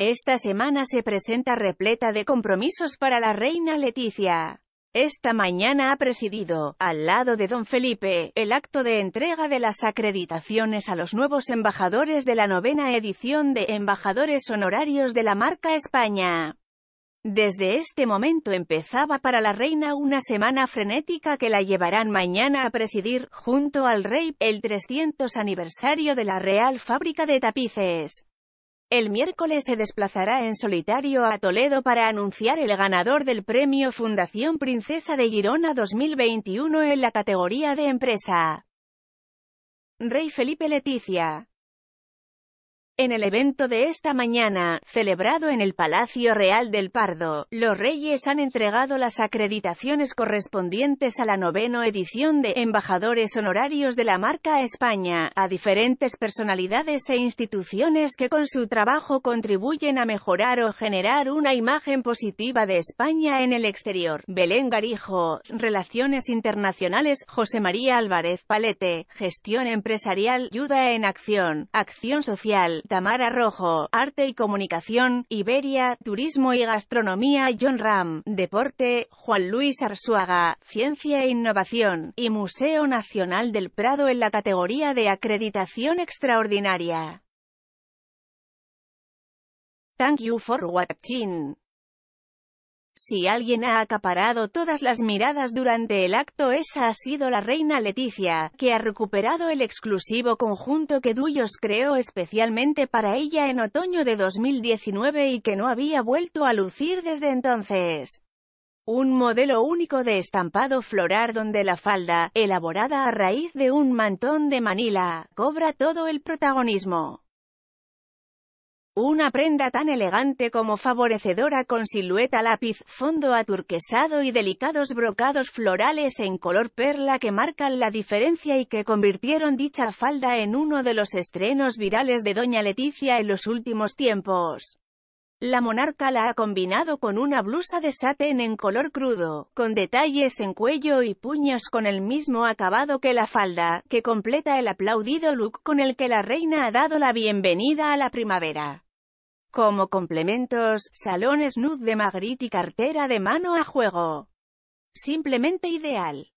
Esta semana se presenta repleta de compromisos para la reina Leticia. Esta mañana ha presidido, al lado de don Felipe, el acto de entrega de las acreditaciones a los nuevos embajadores de la novena edición de Embajadores Honorarios de la Marca España. Desde este momento empezaba para la reina una semana frenética que la llevarán mañana a presidir, junto al rey, el 300 aniversario de la Real Fábrica de Tapices. El miércoles se desplazará en solitario a Toledo para anunciar el ganador del premio Fundación Princesa de Girona 2021 en la categoría de empresa. Rey Felipe Leticia en el evento de esta mañana, celebrado en el Palacio Real del Pardo, los reyes han entregado las acreditaciones correspondientes a la novena edición de Embajadores Honorarios de la Marca España, a diferentes personalidades e instituciones que con su trabajo contribuyen a mejorar o generar una imagen positiva de España en el exterior. Belén Garijo, Relaciones Internacionales, José María Álvarez Palete, Gestión Empresarial, Ayuda en Acción, Acción Social, Tamara Rojo, Arte y Comunicación, Iberia, Turismo y Gastronomía, John Ram, Deporte, Juan Luis Arzuaga, Ciencia e Innovación, y Museo Nacional del Prado en la categoría de acreditación extraordinaria. Thank you for watching. Si alguien ha acaparado todas las miradas durante el acto esa ha sido la reina Leticia, que ha recuperado el exclusivo conjunto que Duyos creó especialmente para ella en otoño de 2019 y que no había vuelto a lucir desde entonces. Un modelo único de estampado floral donde la falda, elaborada a raíz de un mantón de Manila, cobra todo el protagonismo. Una prenda tan elegante como favorecedora con silueta lápiz, fondo aturquesado y delicados brocados florales en color perla que marcan la diferencia y que convirtieron dicha falda en uno de los estrenos virales de Doña Leticia en los últimos tiempos. La monarca la ha combinado con una blusa de satén en color crudo, con detalles en cuello y puños con el mismo acabado que la falda, que completa el aplaudido look con el que la reina ha dado la bienvenida a la primavera como complementos, salones nude de Magritte y cartera de mano a juego. Simplemente ideal.